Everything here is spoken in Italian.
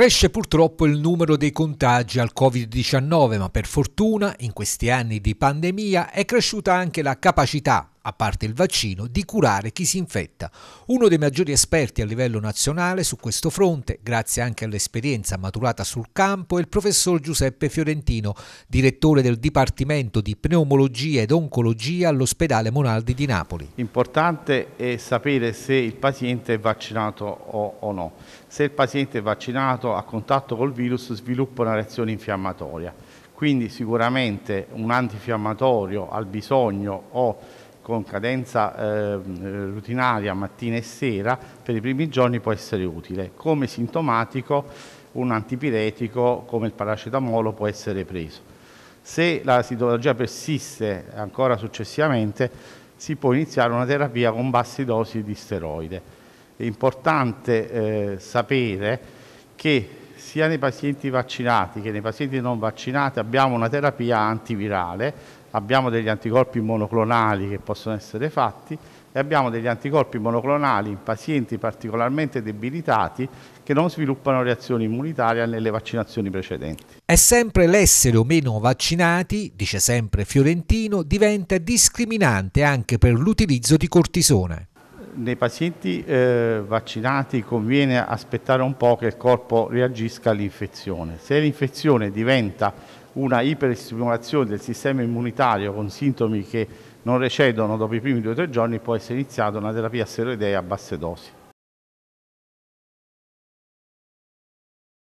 Cresce purtroppo il numero dei contagi al Covid-19, ma per fortuna in questi anni di pandemia è cresciuta anche la capacità a parte il vaccino, di curare chi si infetta. Uno dei maggiori esperti a livello nazionale su questo fronte, grazie anche all'esperienza maturata sul campo, è il professor Giuseppe Fiorentino, direttore del Dipartimento di Pneumologia ed Oncologia all'ospedale Monaldi di Napoli. Importante è sapere se il paziente è vaccinato o, no. Se il paziente è vaccinato a contatto col virus sviluppa una reazione infiammatoria. Quindi sicuramente un antinfiammatorio al bisogno o con cadenza eh, rutinaria mattina e sera per i primi giorni può essere utile. Come sintomatico un antipiretico come il paracetamolo può essere preso. Se la sitologia persiste ancora successivamente si può iniziare una terapia con basse dosi di steroide. È importante eh, sapere che sia nei pazienti vaccinati che nei pazienti non vaccinati abbiamo una terapia antivirale abbiamo degli anticorpi monoclonali che possono essere fatti e abbiamo degli anticorpi monoclonali in pazienti particolarmente debilitati che non sviluppano reazioni immunitarie nelle vaccinazioni precedenti. È sempre l'essere o meno vaccinati, dice sempre Fiorentino, diventa discriminante anche per l'utilizzo di cortisone. Nei pazienti eh, vaccinati conviene aspettare un po' che il corpo reagisca all'infezione. Se l'infezione diventa una iperstimolazione del sistema immunitario con sintomi che non recedono dopo i primi due o tre giorni, può essere iniziata una terapia steroidea a basse dosi.